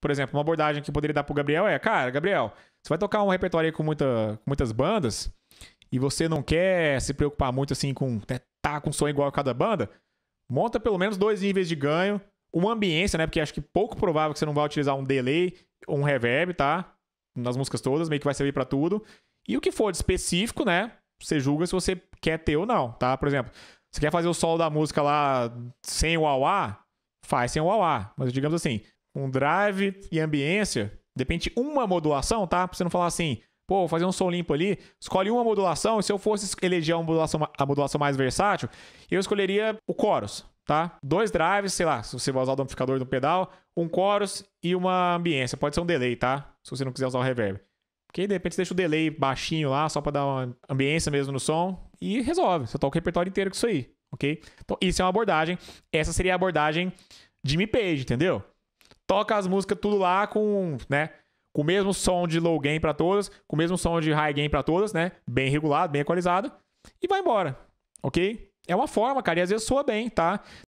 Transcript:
por exemplo, uma abordagem que eu poderia dar pro Gabriel é, cara, Gabriel, você vai tocar um repertório aí com, muita, com muitas bandas e você não quer se preocupar muito assim com né, tá com som igual a cada banda, monta pelo menos dois níveis de ganho, uma ambiência, né? Porque acho que pouco provável que você não vai utilizar um delay ou um reverb, tá? Nas músicas todas, meio que vai servir para tudo. E o que for de específico, né? Você julga se você quer ter ou não, tá? Por exemplo, você quer fazer o solo da música lá sem o auá, faz sem o auá. Mas digamos assim, um drive e ambiência, de uma modulação, tá? Pra você não falar assim, pô, vou fazer um som limpo ali, escolhe uma modulação, e se eu fosse eleger uma modulação, a modulação mais versátil, eu escolheria o chorus, tá? Dois drives, sei lá, se você vai usar o amplificador do pedal, um chorus e uma ambiência, pode ser um delay, tá? Se você não quiser usar o reverb. Porque de repente você deixa o delay baixinho lá, só para dar uma ambiência mesmo no som, e resolve, você toca o repertório inteiro com isso aí, ok? Então, isso é uma abordagem, essa seria a abordagem mi Page, entendeu? toca as músicas tudo lá com, né? Com o mesmo som de low gain para todas, com o mesmo som de high gain para todas, né? Bem regulado, bem equalizado. E vai embora, ok? É uma forma, cara, e às vezes soa bem, tá?